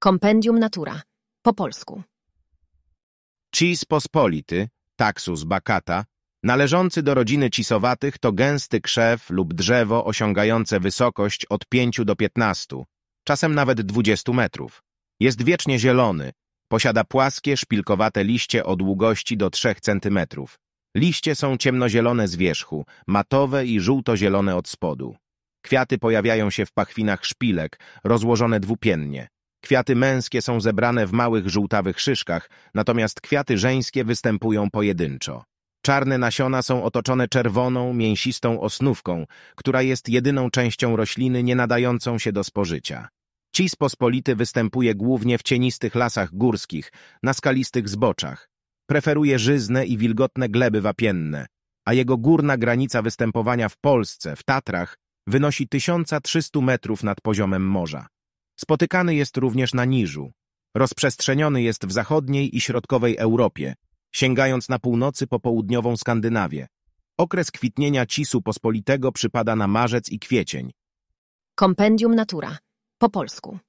Kompendium Natura. Po polsku. Cis pospolity, Taxus bacata, należący do rodziny cisowatych to gęsty krzew lub drzewo osiągające wysokość od 5 do 15, czasem nawet 20 metrów. Jest wiecznie zielony, posiada płaskie, szpilkowate liście o długości do 3 cm. Liście są ciemnozielone z wierzchu, matowe i żółto-zielone od spodu. Kwiaty pojawiają się w pachwinach szpilek, rozłożone dwupiennie. Kwiaty męskie są zebrane w małych żółtawych szyszkach, natomiast kwiaty żeńskie występują pojedynczo. Czarne nasiona są otoczone czerwoną, mięsistą osnówką, która jest jedyną częścią rośliny nie nadającą się do spożycia. Cis pospolity występuje głównie w cienistych lasach górskich, na skalistych zboczach. Preferuje żyzne i wilgotne gleby wapienne, a jego górna granica występowania w Polsce, w Tatrach, wynosi 1300 metrów nad poziomem morza. Spotykany jest również na niżu. Rozprzestrzeniony jest w zachodniej i środkowej Europie, sięgając na północy po południową Skandynawię. Okres kwitnienia cisu pospolitego przypada na marzec i kwiecień. Kompendium Natura. Po polsku.